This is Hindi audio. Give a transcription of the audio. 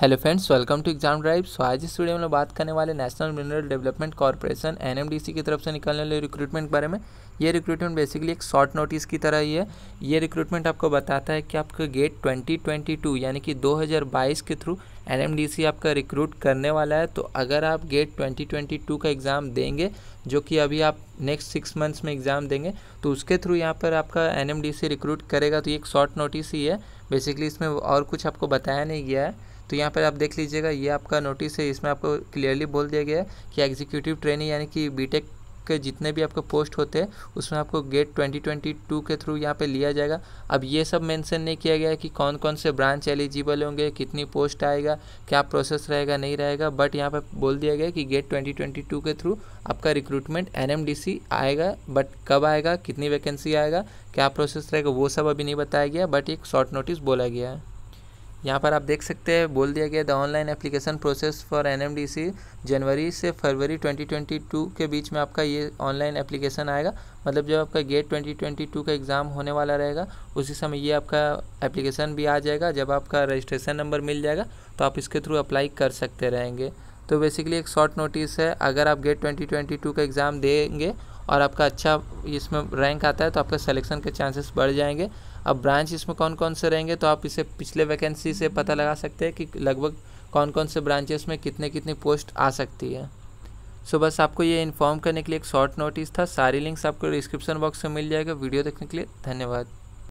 hello friends welcome to exam drive so आज इस वीडियो में लोग बात करने वाले national mineral development corporation NMDC की तरफ से निकलने वाले रिक्रूटमेंट के बारे में ये रिक्रूटमेंट बेसिकली एक शॉर्ट नोटिस की तरह ही है ये रिक्रूटमेंट आपको बताता है कि आपका गेट 2022 यानी कि 2022 के थ्रू एनएमडीसी आपका रिक्रूट करने वाला है तो अगर आप गेट 2022 का एग्ज़ाम देंगे जो कि अभी आप नेक्स्ट सिक्स मंथ्स में एग्ज़ाम देंगे तो उसके थ्रू यहाँ पर आपका एन रिक्रूट करेगा तो ये एक शॉर्ट नोटिस ही है बेसिकली इसमें और कुछ आपको बताया नहीं गया है तो यहाँ पर आप देख लीजिएगा ये आपका नोटिस है इसमें आपको क्लियरली बोल दिया गया है कि एग्जीक्यूटिव ट्रेनिंग यानी कि बीटेक के जितने भी आपको पोस्ट होते हैं उसमें आपको गेट 2022 के थ्रू यहाँ पे लिया जाएगा अब ये सब मेंशन नहीं किया गया है कि कौन कौन से ब्रांच एलिजिबल होंगे कितनी पोस्ट आएगा क्या प्रोसेस रहेगा नहीं रहेगा बट यहाँ पे बोल दिया गया कि गेट 2022 के थ्रू आपका रिक्रूटमेंट एन आएगा बट कब आएगा कितनी वैकेंसी आएगा क्या प्रोसेस रहेगा वो सब अभी नहीं बताया गया बट एक शॉर्ट नोटिस बोला गया है यहाँ पर आप देख सकते हैं बोल दिया गया the online application process for NMDC जनवरी से फरवरी 2022 के बीच में आपका ये ऑनलाइन एप्लीकेशन आएगा मतलब जब आपका गेट 2022 का एग्ज़ाम होने वाला रहेगा उसी समय ये आपका एप्लीकेशन भी आ जाएगा जब आपका रजिस्ट्रेशन नंबर मिल जाएगा तो आप इसके थ्रू अप्लाई कर सकते रहेंगे तो बेसिकली एक शॉर्ट नोटिस है अगर आप गेट ट्वेंटी का एग्ज़ाम देंगे और आपका अच्छा इसमें रैंक आता है तो आपका सिलेक्शन के चांसेस बढ़ जाएंगे अब ब्रांच इसमें कौन कौन से रहेंगे तो आप इसे पिछले वैकेंसी से पता लगा सकते हैं कि लगभग कौन कौन से ब्रांचेस में कितने कितनी पोस्ट आ सकती है सो बस आपको ये इन्फॉर्म करने के लिए एक शॉर्ट नोटिस था सारी लिंक्स आपको डिस्क्रिप्शन बॉक्स में मिल जाएगा वीडियो देखने के लिए धन्यवाद